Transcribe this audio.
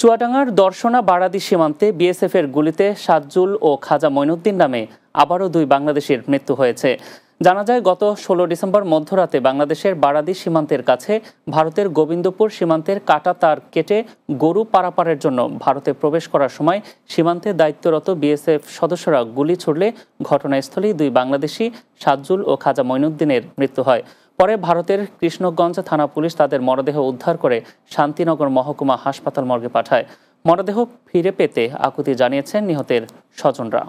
চুয়াডাঙ্গার দর্শনা বারাদি সীমান্তে বিএসএফ এর গুলিতে সাজ্জুল ও খাজা মইনুদ্দিন নামে আবারও দুই বাংলাদেশের মৃত্যু হয়েছে জানা যায় গত ষোলো ডিসেম্বর মধ্যরাতে বাংলাদেশের বারাদি সীমান্তের কাছে ভারতের গোবিন্দপুর সীমান্তের কাটা তার কেটে গরু পারাপারের জন্য ভারতে প্রবেশ করার সময় সীমান্তে দায়িত্বরত বিএসএফ সদস্যরা গুলি ছুড়লে ঘটনাস্থলেই দুই বাংলাদেশি সাজ্জুল ও খাজা মইনুদ্দিনের মৃত্যু হয় পরে ভারতের কৃষ্ণগঞ্জ থানা পুলিশ তাদের মরদেহ উদ্ধার করে শান্তিনগর মহকুমা হাসপাতাল মর্গে পাঠায় মরদেহ ফিরে পেতে আকুতি জানিয়েছেন নিহতের স্বজনরা